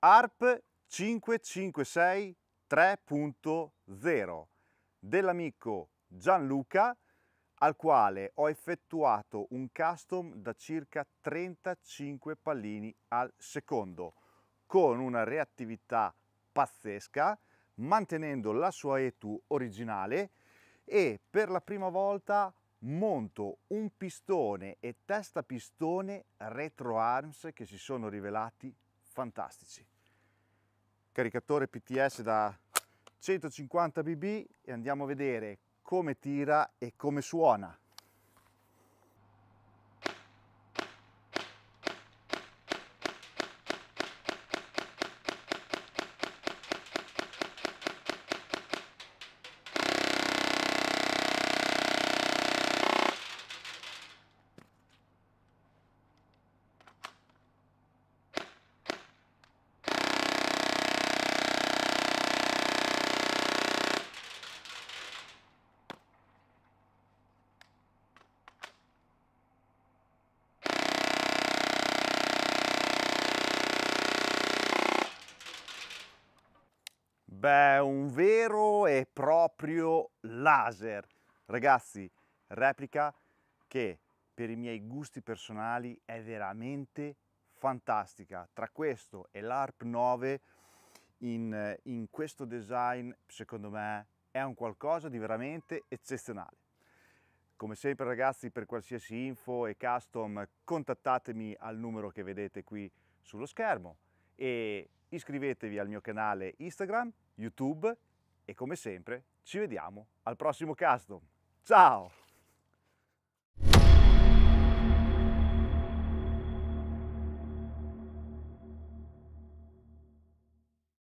ARP 556 3.0 dell'amico Gianluca al quale ho effettuato un custom da circa 35 pallini al secondo con una reattività pazzesca mantenendo la sua ETU originale e per la prima volta monto un pistone e testa pistone retro arms che si sono rivelati fantastici. Caricatore PTS da 150 BB e andiamo a vedere come tira e come suona. Beh, un vero e proprio laser. Ragazzi, replica che per i miei gusti personali è veramente fantastica. Tra questo e l'ARP 9 in, in questo design, secondo me, è un qualcosa di veramente eccezionale. Come sempre ragazzi, per qualsiasi info e custom contattatemi al numero che vedete qui sullo schermo e iscrivetevi al mio canale Instagram, YouTube e come sempre ci vediamo al prossimo custom. Ciao!